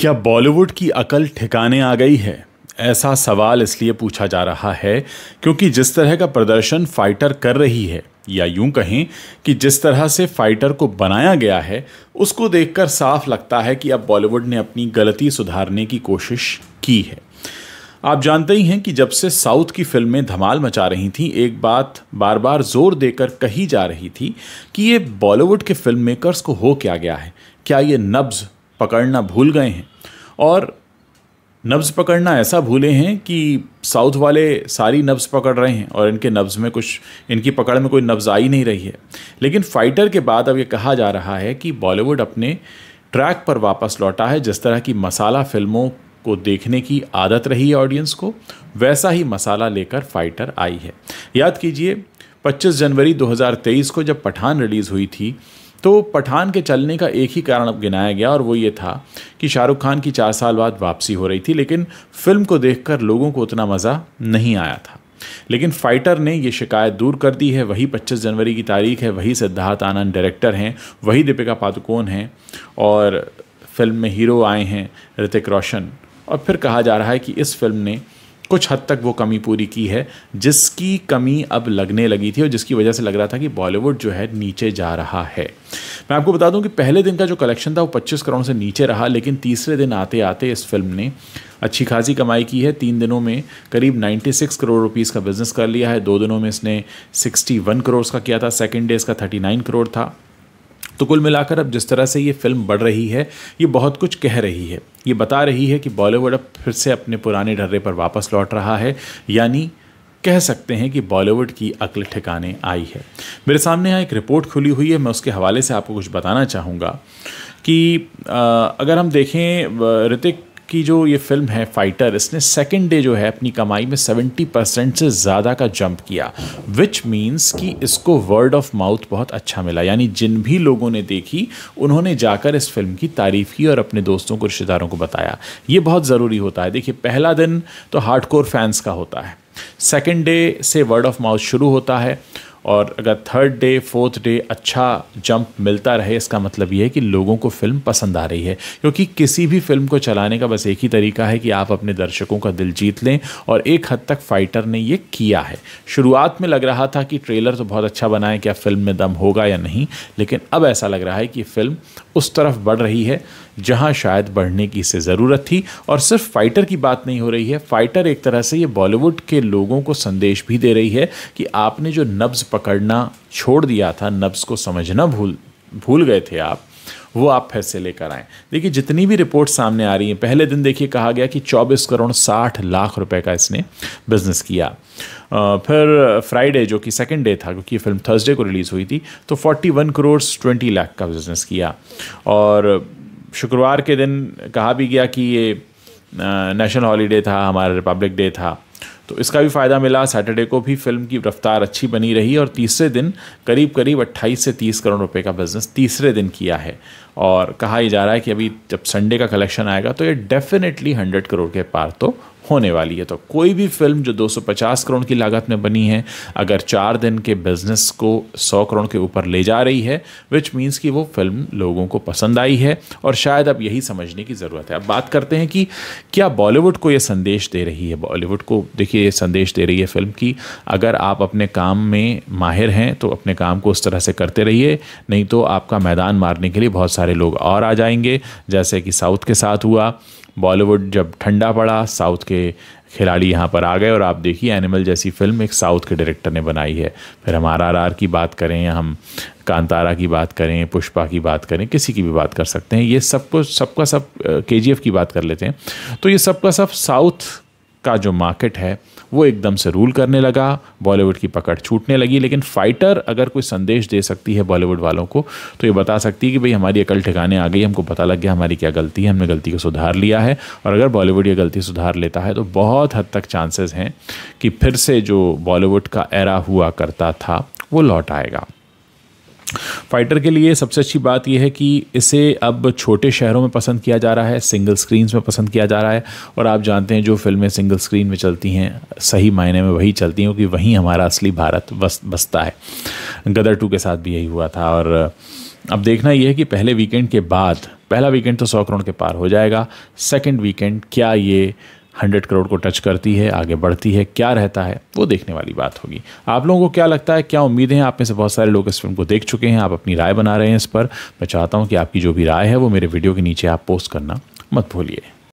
क्या बॉलीवुड की अकल ठिकाने आ गई है ऐसा सवाल इसलिए पूछा जा रहा है क्योंकि जिस तरह का प्रदर्शन फाइटर कर रही है या यूं कहें कि जिस तरह से फाइटर को बनाया गया है उसको देखकर साफ लगता है कि अब बॉलीवुड ने अपनी गलती सुधारने की कोशिश की है आप जानते ही हैं कि जब से साउथ की फिल्में धमाल मचा रही थीं एक बात बार बार जोर देकर कही जा रही थी कि ये बॉलीवुड के फिल्म मेकर्स को हो क्या गया है क्या ये नब्ज पकड़ना भूल गए हैं और नब्ज़ पकड़ना ऐसा भूले हैं कि साउथ वाले सारी नब्ज़ पकड़ रहे हैं और इनके नब्ज़ में कुछ इनकी पकड़ में कोई नब्ज़ आई नहीं रही है लेकिन फ़ाइटर के बाद अब ये कहा जा रहा है कि बॉलीवुड अपने ट्रैक पर वापस लौटा है जिस तरह की मसाला फिल्मों को देखने की आदत रही है ऑडियंस को वैसा ही मसाला लेकर फाइटर आई है याद कीजिए 25 जनवरी 2023 को जब पठान रिलीज़ हुई थी तो पठान के चलने का एक ही कारण अब गिनाया गया और वो ये था कि शाहरुख खान की चार साल बाद वापसी हो रही थी लेकिन फिल्म को देखकर लोगों को उतना मज़ा नहीं आया था लेकिन फाइटर ने ये शिकायत दूर कर दी है वही 25 जनवरी की तारीख है वही सिद्धार्थ आनंद डायरेक्टर हैं वही दीपिका पादुकोण हैं और फिल्म में हीरो आए हैं ऋतिक रोशन और फिर कहा जा रहा है कि इस फिल्म ने कुछ हद तक वो कमी पूरी की है जिसकी कमी अब लगने लगी थी और जिसकी वजह से लग रहा था कि बॉलीवुड जो है नीचे जा रहा है मैं आपको बता दूं कि पहले दिन का जो कलेक्शन था वो 25 करोड़ से नीचे रहा लेकिन तीसरे दिन आते आते इस फिल्म ने अच्छी खासी कमाई की है तीन दिनों में करीब 96 करोड़ रुपीस का बिजनेस कर लिया है दो दिनों में इसने 61 करोड़ का किया था सेकेंड डे इसका 39 करोड़ था तो कुल मिलाकर अब जिस तरह से ये फिल्म बढ़ रही है ये बहुत कुछ कह रही है ये बता रही है कि बॉलीवुड अब फिर से अपने पुराने ढर्रे पर वापस लौट रहा है यानी कह सकते हैं कि बॉलीवुड की अकल ठिकाने आई है मेरे सामने यहाँ एक रिपोर्ट खुली हुई है मैं उसके हवाले से आपको कुछ बताना चाहूँगा कि अगर हम देखें ऋतिक कि जो ये फिल्म है फाइटर इसने सेकेंड डे जो है अपनी कमाई में 70 परसेंट से ज़्यादा का जंप किया विच मीन्स कि इसको वर्ड ऑफ माउथ बहुत अच्छा मिला यानी जिन भी लोगों ने देखी उन्होंने जाकर इस फिल्म की तारीफ़ की और अपने दोस्तों को रिश्तेदारों को बताया ये बहुत ज़रूरी होता है देखिए पहला दिन तो हार्डकोर फैंस का होता है सेकेंड डे से वर्ड ऑफ माउथ शुरू होता है और अगर थर्ड डे फोर्थ डे अच्छा जंप मिलता रहे इसका मतलब ये है कि लोगों को फिल्म पसंद आ रही है क्योंकि किसी भी फिल्म को चलाने का बस एक ही तरीका है कि आप अपने दर्शकों का दिल जीत लें और एक हद तक फाइटर ने ये किया है शुरुआत में लग रहा था कि ट्रेलर तो बहुत अच्छा बनाए क्या फिल्म में दम होगा या नहीं लेकिन अब ऐसा लग रहा है कि फिल्म उस तरफ बढ़ रही है जहां शायद बढ़ने की इसे ज़रूरत थी और सिर्फ फाइटर की बात नहीं हो रही है फाइटर एक तरह से ये बॉलीवुड के लोगों को संदेश भी दे रही है कि आपने जो नब्ज़ पकड़ना छोड़ दिया था नब्ज़ को समझना भूल भूल गए थे आप वो आप फिर से लेकर आएँ देखिए जितनी भी रिपोर्ट सामने आ रही हैं पहले दिन देखिए कहा गया कि 24 करोड़ 60 लाख रुपए का इसने बिजनेस किया फिर फ्राइडे जो कि सेकेंड डे था क्योंकि फिल्म थर्सडे को रिलीज़ हुई थी तो 41 करोड़ 20 लाख का बिजनेस किया और शुक्रवार के दिन कहा भी गया कि ये नेशनल हॉलीडे था हमारा रिपब्लिक डे था तो इसका भी फ़ायदा मिला सैटरडे को भी फिल्म की रफ्तार अच्छी बनी रही और तीसरे दिन करीब करीब 28 से 30 करोड़ रुपए का बिज़नेस तीसरे दिन किया है और कहा ही जा रहा है कि अभी जब संडे का कलेक्शन आएगा तो ये डेफिनेटली 100 करोड़ के पार तो होने वाली है तो कोई भी फिल्म जो 250 करोड़ की लागत में बनी है अगर चार दिन के बिजनेस को 100 करोड़ के ऊपर ले जा रही है विच मीन्स कि वो फिल्म लोगों को पसंद आई है और शायद अब यही समझने की ज़रूरत है अब बात करते हैं कि क्या बॉलीवुड को ये संदेश दे रही है बॉलीवुड को देखिए ये संदेश दे रही है फिल्म की अगर आप अपने काम में माहिर हैं तो अपने काम को उस तरह से करते रहिए नहीं तो आपका मैदान मारने के लिए बहुत सारे लोग और आ जाएंगे जैसे कि साउथ के साथ हुआ बॉलीवुड जब ठंडा पड़ा साउथ के खिलाड़ी यहाँ पर आ गए और आप देखिए एनिमल जैसी फिल्म एक साउथ के डायरेक्टर ने बनाई है फिर हम आर आर आर की बात करें हम कांतारा की बात करें पुष्पा की बात करें किसी की भी बात कर सकते हैं ये सब कुछ सबका सब के जी एफ की बात कर लेते हैं तो ये सबका सब साउथ का जो मार्केट है वो एकदम से रूल करने लगा बॉलीवुड की पकड़ छूटने लगी लेकिन फाइटर अगर कोई संदेश दे सकती है बॉलीवुड वालों को तो ये बता सकती है कि भाई हमारी अकल ठिकाने आ गई हमको पता लग गया हमारी क्या गलती है हमने गलती को सुधार लिया है और अगर बॉलीवुड ये गलती सुधार लेता है तो बहुत हद तक चांसेस हैं कि फिर से जो बॉलीवुड का एरा हुआ करता था वो लौट आएगा फाइटर के लिए सबसे अच्छी बात यह है कि इसे अब छोटे शहरों में पसंद किया जा रहा है सिंगल स्क्रीन्स में पसंद किया जा रहा है और आप जानते हैं जो फिल्में सिंगल स्क्रीन में चलती हैं सही मायने में वही चलती हैं क्योंकि वहीं हमारा असली भारत बस बसता है गदर टू के साथ भी यही हुआ था और अब देखना यह है कि पहले वीकेंड के बाद पहला वीकेंड तो सौ करोड़ के पार हो जाएगा सेकेंड वीकेंड क्या ये हंड्रेड करोड़ को टच करती है आगे बढ़ती है क्या रहता है वो देखने वाली बात होगी आप लोगों को क्या लगता है क्या उम्मीदें हैं आप में से बहुत सारे लोग इस फिल्म को देख चुके हैं आप अपनी राय बना रहे हैं इस पर मैं चाहता हूँ कि आपकी जो भी राय है वो मेरे वीडियो के नीचे आप पोस्ट करना मत भूलिए